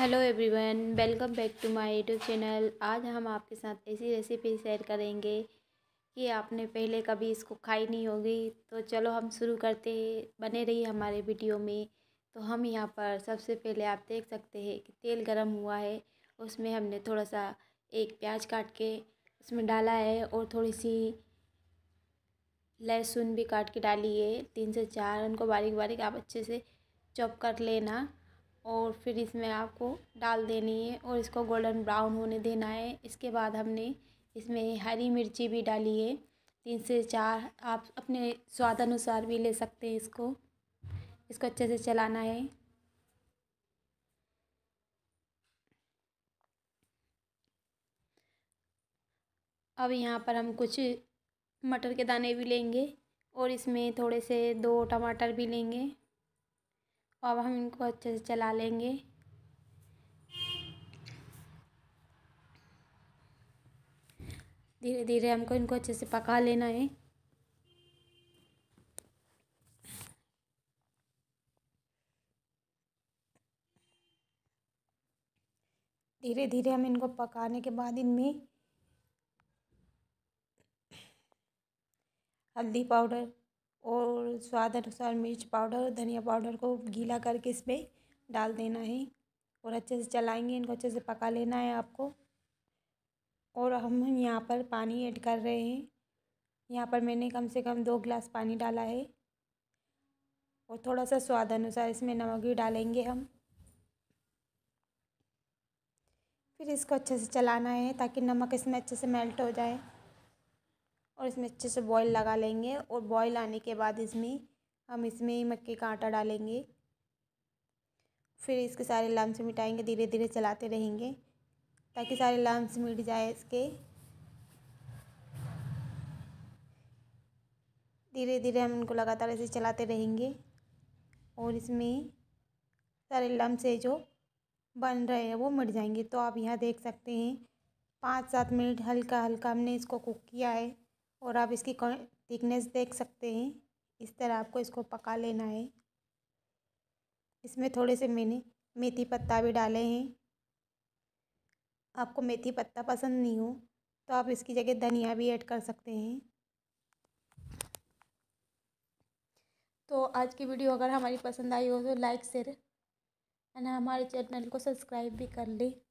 hello everyone welcome back to my YouTube channel आज हम आपके साथ ऐसी रेसिपी शेयर करेंगे कि आपने पहले कभी इसको खाई नहीं होगी तो चलो हम शुरू करते हैं बने रहिए हमारे वीडियो में तो हम यहाँ पर सबसे पहले आप देख सकते हैं कि तेल गरम हुआ है उसमें हमने थोड़ा सा एक प्याज काट के उसमें डाला है और थोड़ी सी लहसुन भी काट के डाली है तीन से चार उनको बारीक बारीक आप अच्छे से चॉप कर लेना और फिर इसमें आपको डाल देनी है और इसको गोल्डन ब्राउन होने देना है इसके बाद हमने इसमें हरी मिर्ची भी डाली है तीन से चार आप अपने स्वाद अनुसार भी ले सकते हैं इसको इसको अच्छे से चलाना है अब यहाँ पर हम कुछ मटर के दाने भी लेंगे और इसमें थोड़े से दो टमाटर भी लेंगे तो अब हम इनको अच्छे से चला लेंगे धीरे धीरे हमको इनको अच्छे से पका लेना है धीरे धीरे हम इनको पकाने के बाद इनमें हल्दी पाउडर और स्वाद अनुसार मिर्च पाउडर धनिया पाउडर को गीला करके इसमें डाल देना है और अच्छे से चलाएंगे इनको अच्छे से पका लेना है आपको और हम यहाँ पर पानी ऐड कर रहे हैं यहाँ पर मैंने कम से कम दो गिलास पानी डाला है और थोड़ा सा स्वाद अनुसार इसमें नमक भी डालेंगे हम फिर इसको अच्छे से चलाना है ताकि नमक इसमें अच्छे से मेल्ट हो जाए और इसमें अच्छे से बॉईल लगा लेंगे और बॉईल आने के बाद इसमें हम इसमें मक्के का आटा डालेंगे फिर इसके सारे लम्स मिटाएंगे धीरे धीरे चलाते रहेंगे ताकि सारे लम्स मिट जाए इसके धीरे धीरे हम इनको लगातार ऐसे चलाते रहेंगे और इसमें सारे लम्स है जो बन रहे हैं वो मिट जाएंगे तो आप यहाँ देख सकते हैं पाँच सात मिनट हल्का हल्का हमने इसको कुक किया है और आप इसकी थिकनेस देख सकते हैं इस तरह आपको इसको पका लेना है इसमें थोड़े से मैंने मेथी पत्ता भी डाले हैं आपको मेथी पत्ता पसंद नहीं हो तो आप इसकी जगह धनिया भी ऐड कर सकते हैं तो आज की वीडियो अगर हमारी पसंद आई हो तो लाइक शेयर एंड हमारे चैनल को सब्सक्राइब भी कर लें